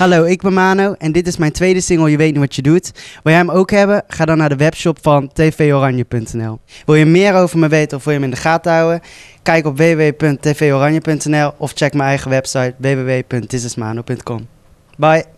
Hallo, ik ben Mano en dit is mijn tweede single Je weet niet wat je doet. Wil jij hem ook hebben? Ga dan naar de webshop van tvoranje.nl. Wil je meer over me weten of wil je hem in de gaten houden? Kijk op www.tvoranje.nl of check mijn eigen website www.thisismano.com. Bye!